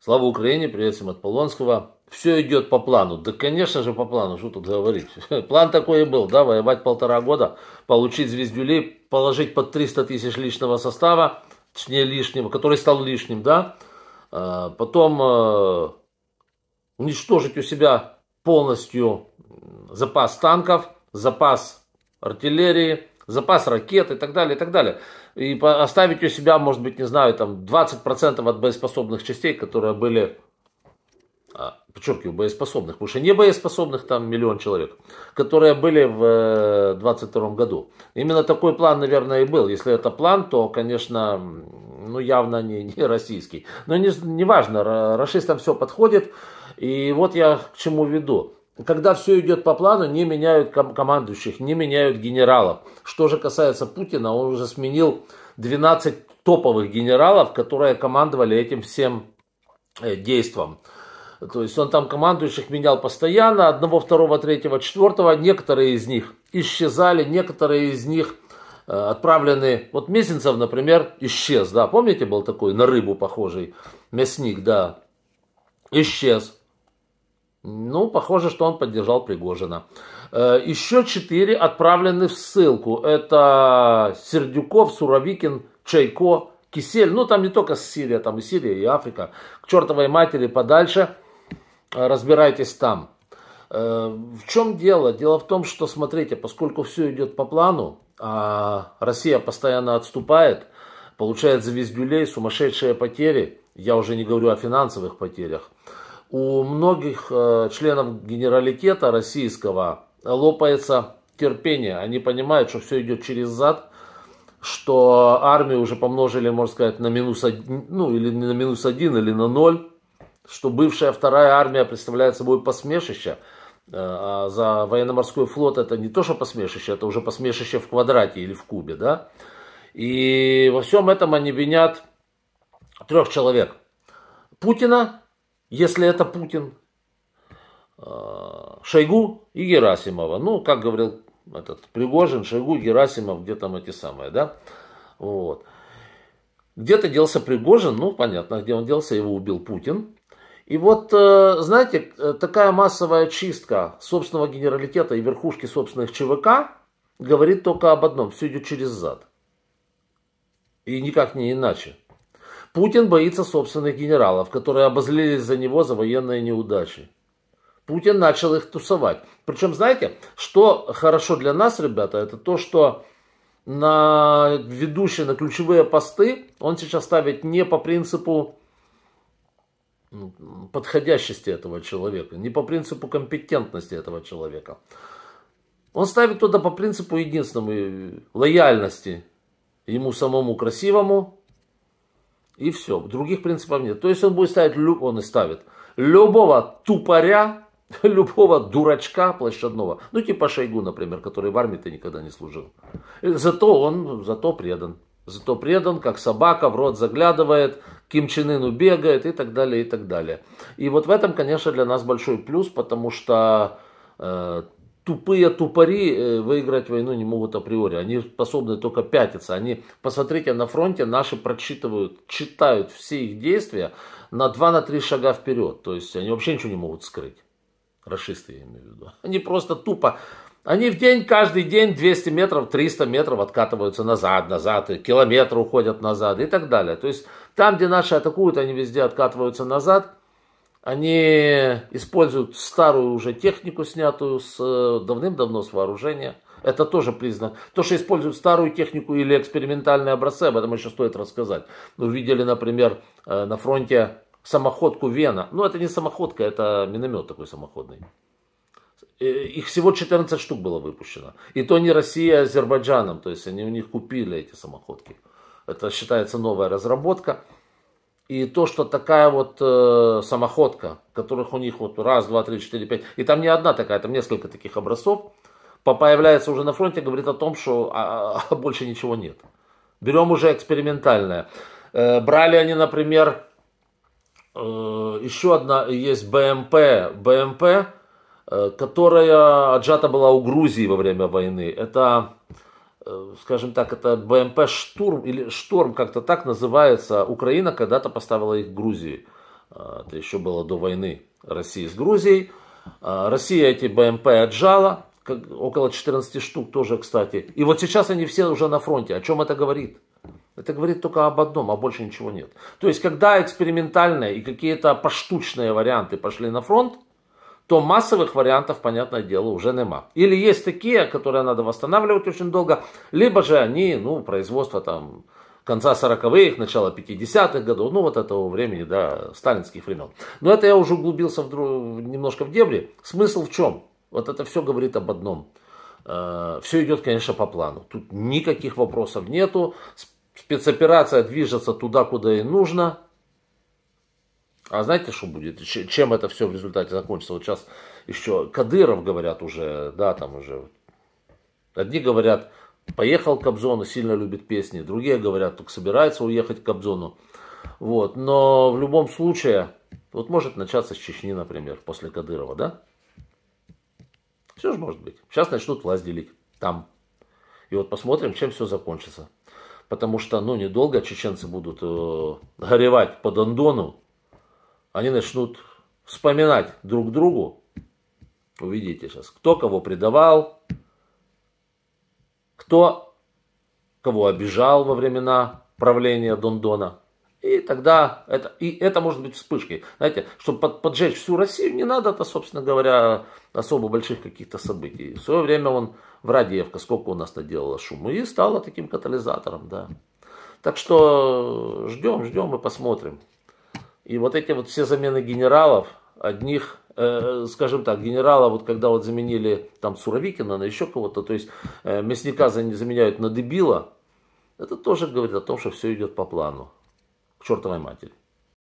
Слава Украине, привет всем от Полонского. Все идет по плану. Да, конечно же, по плану, что тут говорить. План такой и был, да, воевать полтора года, получить звездюлей, положить под 300 тысяч личного состава, точнее лишнего, который стал лишним, да, а, потом э, уничтожить у себя полностью запас танков, запас артиллерии, запас ракет и так далее, и так далее. И оставить у себя, может быть, не знаю, там 20% от боеспособных частей, которые были а, подчеркиваю, боеспособных, потому что не боеспособных там миллион человек, которые были в 22 э, году. Именно такой план, наверное, и был. Если это план, то, конечно, ну, явно не, не российский. Но не, не важно, расистам все подходит. И вот я к чему веду когда все идет по плану, не меняют командующих, не меняют генералов. Что же касается Путина, он уже сменил 12 топовых генералов, которые командовали этим всем э, действом. То есть он там командующих менял постоянно, одного, второго, третьего, четвертого. Некоторые из них исчезали, некоторые из них э, отправлены. Вот Месенцев, например, исчез, да, помните, был такой на рыбу похожий мясник, да, исчез. Ну, похоже, что он поддержал Пригожина. Э, еще четыре отправлены в ссылку. Это Сердюков, Суровикин, Чайко, Кисель. Ну, там не только Сирия, там и Сирия, и Африка. К чертовой матери подальше. Э, разбирайтесь там. Э, в чем дело? Дело в том, что, смотрите, поскольку все идет по плану, а Россия постоянно отступает, получает звездюлей, сумасшедшие потери. Я уже не говорю о финансовых потерях у многих э, членов генералитета российского лопается терпение. Они понимают, что все идет через зад, что армию уже помножили, можно сказать, на минус один, ну или на минус один, или на ноль, что бывшая вторая армия представляет собой посмешище. Э, а за военно-морской флот это не то, что посмешище, это уже посмешище в квадрате или в кубе, да. И во всем этом они винят трех человек. Путина, если это Путин, э, Шойгу и Герасимова. Ну, как говорил этот Пригожин, Шойгу, Герасимов, где там эти самые, да? Вот. Где-то делся Пригожин, ну, понятно, где он делся, его убил Путин. И вот, э, знаете, э, такая массовая чистка собственного генералитета и верхушки собственных ЧВК говорит только об одном, все идет через зад. И никак не иначе. Путин боится собственных генералов, которые обозлились за него за военные неудачи. Путин начал их тусовать. Причем, знаете, что хорошо для нас, ребята, это то, что на ведущие, на ключевые посты он сейчас ставит не по принципу ну, подходящести этого человека, не по принципу компетентности этого человека. Он ставит туда по принципу единственному э, лояльности ему самому красивому, и все. Других принципов нет. То есть он будет ставить, люб... он и ставит, любого тупоря, любого дурачка площадного. Ну, типа Шойгу, например, который в армии-то никогда не служил. Зато он, зато предан. Зато предан, как собака, в рот заглядывает, Ким Чен Ыну бегает и так далее, и так далее. И вот в этом, конечно, для нас большой плюс, потому что э, тупые тупари э, выиграть войну не могут априори. Они способны только пятиться. Они, посмотрите, на фронте наши прочитывают, читают все их действия на 2-3 на шага вперед. То есть они вообще ничего не могут скрыть. Расисты, я имею в виду. Они просто тупо они в день, каждый день 200 метров, 300 метров откатываются назад, назад, и километры уходят назад и так далее. То есть там, где наши атакуют, они везде откатываются назад. Они используют старую уже технику, снятую с, э, давным-давно с вооружения. Это тоже признак. То, что используют старую технику или экспериментальные образцы, об этом еще стоит рассказать. Ну, видели, например, э, на фронте самоходку Вена. Ну, это не самоходка, это миномет такой самоходный. Э, их всего 14 штук было выпущено. И то не Россия, а Азербайджаном. То есть они у них купили эти самоходки. Это считается новая разработка. И то, что такая вот э, самоходка, которых у них вот раз, два, три, четыре, пять, и там не одна такая, там несколько таких образцов, появляется уже на фронте, говорит о том, что а, а, больше ничего нет. Берем уже экспериментальное. Э, брали они, например, э, еще одна есть БМП, БМП, э, которая отжата была у Грузии во время войны. Это Э, скажем так, это БМП «Штурм» или «Шторм» как-то так называется. Украина когда-то поставила их Грузии. Э, это еще было до войны России с Грузией. Э, Россия эти БМП отжала, около 14 штук тоже, кстати. И вот сейчас они все уже на фронте. О чем это говорит? Это говорит только об одном, а больше ничего нет. То есть, когда экспериментальные и какие-то поштучные варианты пошли на фронт, то массовых вариантов, понятное дело, уже нема. Или есть такие, которые надо восстанавливать очень долго, либо же они, ну, производство там конца 40-х, начала 50-х годов, ну, вот этого времени, да, сталинских времен. Но это я уже углубился в, немножко в дебри. Смысл в чем? Вот это все говорит об одном. Э, все идет, конечно, по плану. Тут никаких вопросов нету. Спецоперация движется туда, куда и нужно. А знаете, что будет? Чем это все в результате закончится? Вот сейчас еще Кадыров, говорят, уже, да, там уже. Одни говорят, поехал к Кобзону, сильно любит песни. Другие говорят, только собирается уехать к Кобзону. Вот, но в любом случае, вот может начаться с Чечни, например, после Кадырова, да? Все же может быть. Сейчас начнут власть делить там. И вот посмотрим, чем все закончится. Потому что, ну, недолго чеченцы будут э, горевать по Дондону, они начнут вспоминать друг другу, увидите сейчас, кто кого предавал, кто кого обижал во времена правления Дондона. И тогда это, и это может быть вспышкой. Знаете, чтобы под, поджечь всю Россию, не надо, то, собственно говоря, особо больших каких-то событий. В свое время он в Радиевка, сколько у нас наделало шума, и стало таким катализатором, да. Так что ждем, ждем и посмотрим. И вот эти вот все замены генералов, одних, э, скажем так, генерала, вот когда вот заменили там Суровикина на еще кого-то, то есть э, мясника заменяют на дебила, это тоже говорит о том, что все идет по плану. К чертовой матери.